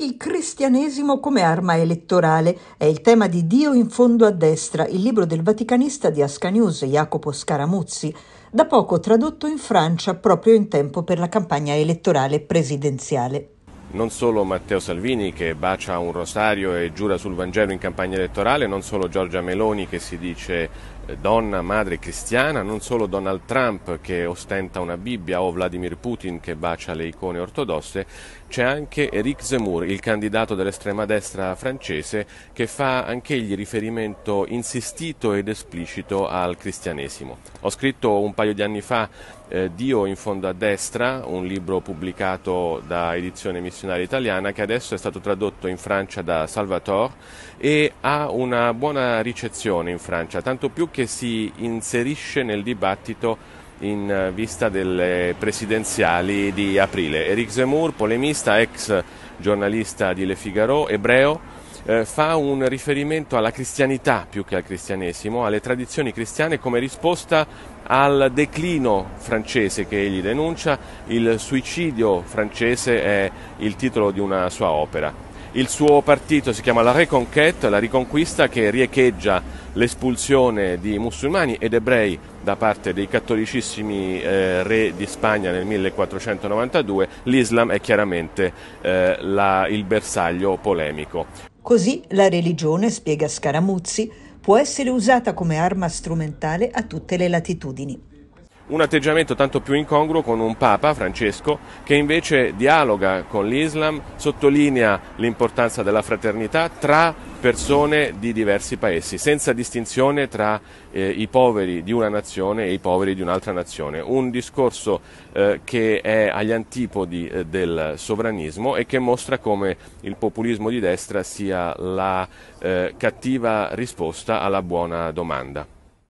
Il cristianesimo come arma elettorale è il tema di Dio in fondo a destra, il libro del vaticanista di Ascanius Jacopo Scaramuzzi, da poco tradotto in Francia proprio in tempo per la campagna elettorale presidenziale. Non solo Matteo Salvini che bacia un rosario e giura sul Vangelo in campagna elettorale, non solo Giorgia Meloni che si dice donna madre cristiana, non solo Donald Trump che ostenta una Bibbia o Vladimir Putin che bacia le icone ortodosse, c'è anche Eric Zemmour, il candidato dell'estrema destra francese, che fa anch'egli riferimento insistito ed esplicito al cristianesimo. Ho scritto un paio di anni fa eh, Dio in fondo a destra, un libro pubblicato da Edizione Missionaria Italiana che adesso è stato tradotto in Francia da Salvatore e ha una buona ricezione in Francia, tanto più che che si inserisce nel dibattito in eh, vista delle presidenziali di aprile. Eric Zemmour, polemista, ex giornalista di Le Figaro, ebreo, eh, fa un riferimento alla cristianità più che al cristianesimo, alle tradizioni cristiane come risposta al declino francese che egli denuncia. Il suicidio francese è il titolo di una sua opera. Il suo partito si chiama La Reconquête, la riconquista che riecheggia l'espulsione di musulmani ed ebrei da parte dei cattolicissimi eh, re di Spagna nel 1492, l'Islam è chiaramente eh, la, il bersaglio polemico. Così la religione, spiega Scaramuzzi, può essere usata come arma strumentale a tutte le latitudini un atteggiamento tanto più incongruo con un Papa, Francesco, che invece dialoga con l'Islam, sottolinea l'importanza della fraternità tra persone di diversi paesi, senza distinzione tra eh, i poveri di una nazione e i poveri di un'altra nazione. Un discorso eh, che è agli antipodi eh, del sovranismo e che mostra come il populismo di destra sia la eh, cattiva risposta alla buona domanda.